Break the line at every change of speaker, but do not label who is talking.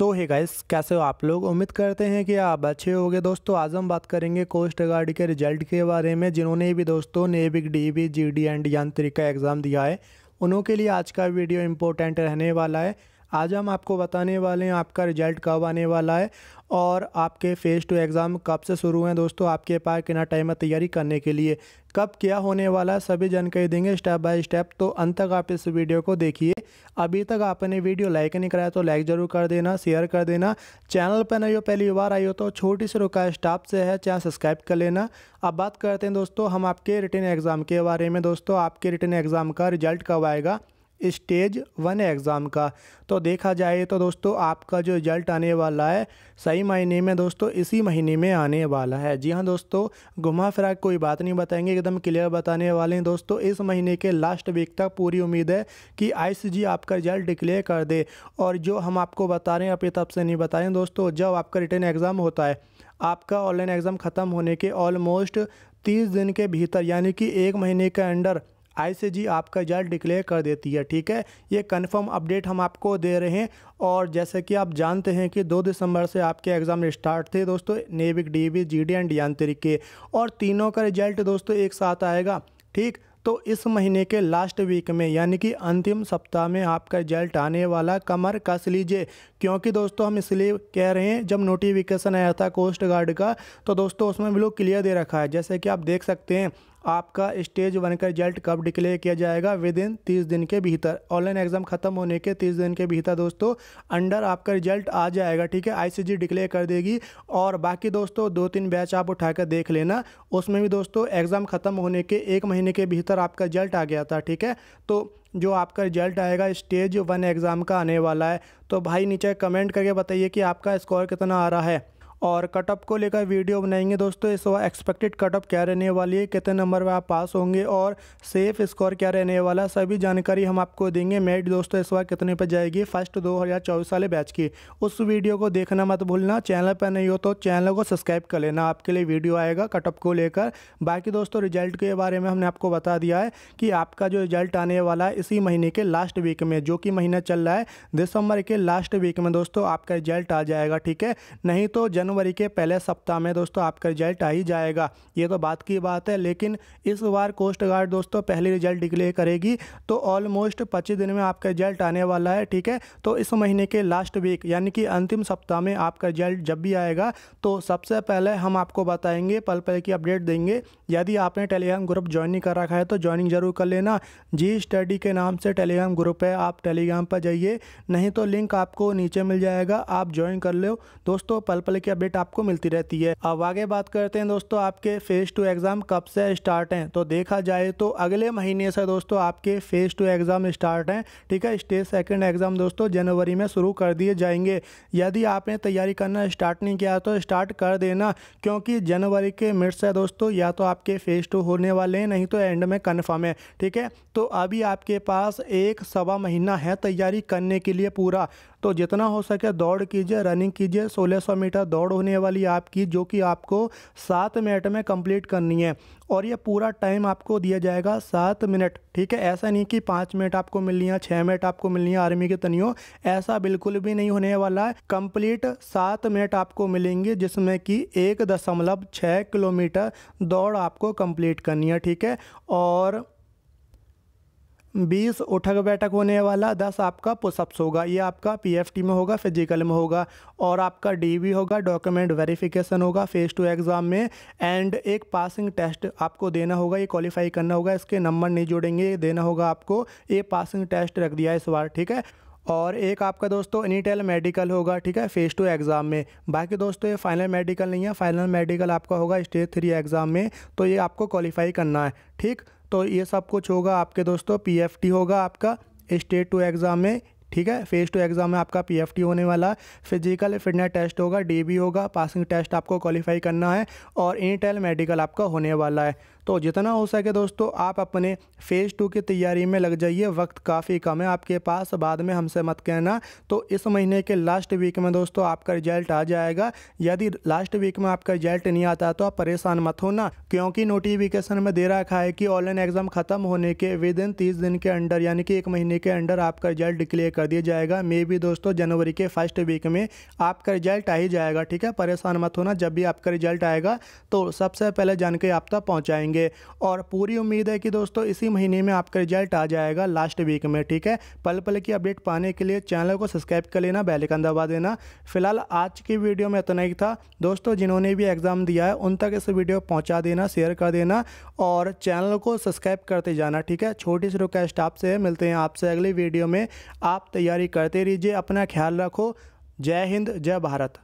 सो है गाइस कैसे हो आप लोग उम्मीद करते हैं कि आप अच्छे होंगे दोस्तों आज हम बात करेंगे कोस्ट गार्ड के रिजल्ट के बारे में जिन्होंने भी दोस्तों नेविक डीवी जीडी एंड यांत्रिक का एग्ज़ाम दिया है उनके के लिए आज का वीडियो इम्पोर्टेंट रहने वाला है आज हम आपको बताने वाले हैं आपका रिजल्ट कब आने वाला है और आपके फ़ेज़ टू एग्ज़ाम कब से शुरू हैं दोस्तों आपके पास कितना टाइम है तैयारी करने के लिए कब क्या होने वाला है सभी जानकारी देंगे स्टेप बाय स्टेप तो अंत तक आप इस वीडियो को देखिए अभी तक आपने वीडियो लाइक नहीं कराया तो लाइक ज़रूर कर देना शेयर कर देना चैनल पर नहीं हो पहली बार आई हो तो छोटी सी रुका स्टाफ से है चाहे सब्सक्राइब कर लेना अब बात करते हैं दोस्तों हम आपके रिटर्न एग्ज़ाम के बारे में दोस्तों आपके रिटर्न एग्ज़ाम का रिजल्ट कब आएगा स्टेज वन एग्ज़ाम का तो देखा जाए तो दोस्तों आपका जो रिजल्ट आने वाला है सही महीने में दोस्तों इसी महीने में आने वाला है जी हाँ दोस्तों घुमा फिरा कोई बात नहीं बताएंगे एकदम क्लियर बताने वाले हैं दोस्तों इस महीने के लास्ट वीक तक पूरी उम्मीद है कि आई आपका रिजल्ट डिक्लेयर कर दे और जो हम आपको बता रहे हैं अपनी तब से नहीं बता रहे दोस्तों जब आपका रिटर्न एग्ज़ाम होता है आपका ऑनलाइन एग्ज़ाम ख़त्म होने के ऑलमोस्ट तीस दिन के भीतर यानी कि एक महीने के अंडर आईसीजी आपका रिजल्ट डिक्लेयर कर देती है ठीक है ये कंफर्म अपडेट हम आपको दे रहे हैं और जैसे कि आप जानते हैं कि 2 दिसंबर से आपके एग्ज़ाम स्टार्ट थे दोस्तों नेविक डीवी जीडी एंड यांत्रिक के और तीनों का रिजल्ट दोस्तों एक साथ आएगा ठीक तो इस महीने के लास्ट वीक में यानी कि अंतिम सप्ताह में आपका रिजल्ट आने वाला कमर कस लीजिए क्योंकि दोस्तों हम इसलिए कह रहे हैं जब नोटिफिकेशन आया था कोस्ट गार्ड का तो दोस्तों उसमें भी लोग क्लियर दे रखा है जैसे कि आप देख सकते हैं आपका स्टेज वन का रिजल्ट कब डिक्लेयर किया जाएगा विद इन तीस दिन के भीतर ऑनलाइन एग्जाम खत्म होने के तीस दिन के भीतर दोस्तों अंडर आपका रिजल्ट आ जाएगा ठीक है आईसीजी डिक्लेयर कर देगी और बाकी दोस्तों दो तीन बैच आप उठाकर देख लेना उसमें भी दोस्तों एग्ज़ाम ख़त्म होने के एक महीने के भीतर आपका रिजल्ट आ गया था ठीक है तो जो आपका रिजल्ट आएगा स्टेज वन एग्ज़ाम का आने वाला है तो भाई नीचे कमेंट करके बताइए कि आपका स्कोर कितना आ रहा है और कटअप को लेकर वीडियो बनाएंगे दोस्तों इस बार एक्सपेक्टेड कटअप क्या रहने वाली है कितने नंबर पर आप पास होंगे और सेफ स्कोर क्या रहने वाला सभी जानकारी हम आपको देंगे मेड दोस्तों इस बार कितने पर जाएगी फर्स्ट दो वाले बैच की उस वीडियो को देखना मत भूलना चैनल पर नहीं हो तो चैनल को सब्सक्राइब कर लेना आपके लिए वीडियो आएगा कटअप को लेकर बाकी दोस्तों रिजल्ट के बारे में हमने आपको बता दिया है कि आपका जो रिजल्ट आने वाला है इसी महीने के लास्ट वीक में जो कि महीना चल रहा है दिसंबर के लास्ट वीक में दोस्तों आपका रिजल्ट आ जाएगा ठीक है नहीं तो जन जनवरी के पहले सप्ताह में दोस्तों आपका रिजल्ट आ ही जाएगा ये तो बात की बात है लेकिन इस बार कोस्ट गार्ड दोस्तों पहले रिजल्ट डिक्लेयर करेगी तो ऑलमोस्ट पच्चीस दिन में आपका रिजल्ट आने वाला है ठीक है तो इस महीने के लास्ट वीक यानी कि अंतिम सप्ताह में आपका रिजल्ट जब भी आएगा तो सबसे पहले हम आपको बताएंगे पल पल की अपडेट देंगे यदि आपने टेलीग्राम ग्रुप ज्वाइन नहीं कर रखा है तो ज्वाइनिंग जरूर कर लेना जी स्टडी के नाम से टेलीग्राम ग्रुप है आप टेलीग्राम पर जाइए नहीं तो लिंक आपको नीचे मिल जाएगा आप ज्वाइन कर लो दोस्तों पल पल की अपडेट आपको मिलती रहती है अब आगे बात करते हैं दोस्तों आपके फेज टू एग्जाम कब से स्टार्ट हैं तो देखा जाए तो अगले महीने से दोस्तों आपके फेज टू एग्जाम स्टार्ट हैं ठीक है स्टेज सेकेंड एग्जाम दोस्तों जनवरी में शुरू कर दिए जाएंगे यदि आपने तैयारी करना स्टार्ट नहीं किया तो स्टार्ट कर देना क्योंकि जनवरी के मिड से दोस्तों या तो आपके फेज टू होने वाले हैं नहीं तो एंड में कन्फर्म है ठीक है तो अभी आपके पास एक सवा महीना है तैयारी करने के लिए पूरा तो जितना हो सके दौड़ कीजिए रनिंग कीजिए 1600 मीटर दौड़ दौड़ होने वाली आपकी जो कि आपको सात मिनट में कंप्लीट करनी है और ये पूरा टाइम आपको दिया जाएगा सात मिनट ठीक है ऐसा नहीं कि पाँच मिनट आपको मिलनी है छः मिनट आपको मिलनी है आर्मी के तनियों ऐसा बिल्कुल भी नहीं होने वाला है कंप्लीट सात मिनट आपको मिलेंगे जिसमें कि एक दशमलव छः किलोमीटर दौड़ आपको कंप्लीट करनी है ठीक है और बीस उठक बैठक होने वाला दस आपका पुसअप्स होगा ये आपका पीएफटी में होगा फिजिकल में होगा और आपका डीवी होगा डॉक्यूमेंट वेरिफिकेशन होगा फेज़ टू एग्ज़ाम में एंड एक पासिंग टेस्ट आपको देना होगा ये क्वालिफाई करना होगा इसके नंबर नहीं जोड़ेंगे देना होगा आपको ये पासिंग टेस्ट रख दिया इस बार ठीक है और एक आपका दोस्तों एनीटेल मेडिकल होगा ठीक है फेज़ टू एग्ज़ाम में बाकी दोस्तों ये फाइनल मेडिकल नहीं है फाइनल मेडिकल आपका होगा स्टेज थ्री एग्ज़ाम में तो ये आपको क्वालिफाई करना है ठीक तो ये सब कुछ होगा आपके दोस्तों पी होगा आपका स्टेट टू एग्ज़ाम में ठीक है फेज़ टू एग्ज़ाम में आपका पीएफटी होने वाला है फिजिकल फिटनेस टेस्ट होगा डीबी होगा पासिंग टेस्ट आपको क्वालिफाई करना है और इन मेडिकल आपका होने वाला है तो जितना हो सके दोस्तों आप अपने फ़ेज़ टू की तैयारी में लग जाइए वक्त काफ़ी कम है आपके पास बाद में हमसे मत कहना तो इस महीने के लास्ट वीक में दोस्तों आपका रिजल्ट आ जाएगा यदि लास्ट वीक में आपका रिजल्ट नहीं आता तो आप परेशान मत होना क्योंकि नोटिफिकेशन में दे रखा है कि ऑनलाइन एग्ज़ाम ख़त्म होने के विद इन तीस दिन के अंडर यानी कि एक महीने के अंडर आपका रिजल्ट डिक्लेयर कर दिया जाएगा मे भी दोस्तों जनवरी के फर्स्ट वीक में आपका रिजल्ट आ ही जाएगा ठीक है परेशान मत होना जब भी आपका रिजल्ट आएगा तो सबसे पहले जानकारी आप तक पहुँचाएंगे करेंगे और पूरी उम्मीद है कि दोस्तों इसी महीने में आपका रिजल्ट आ जाएगा लास्ट वीक में ठीक है पल पल की अपडेट पाने के लिए चैनल को सब्सक्राइब कर लेना बेलकन दबा देना फिलहाल आज की वीडियो में इतना ही था दोस्तों जिन्होंने भी एग्ज़ाम दिया है उन तक इस वीडियो पहुँचा देना शेयर कर देना और चैनल को सब्सक्राइब करते जाना ठीक है छोटी सी रिक्वेस्ट आपसे मिलते हैं आपसे अगली वीडियो में आप तैयारी करते रहिए अपना ख्याल रखो जय हिंद जय भारत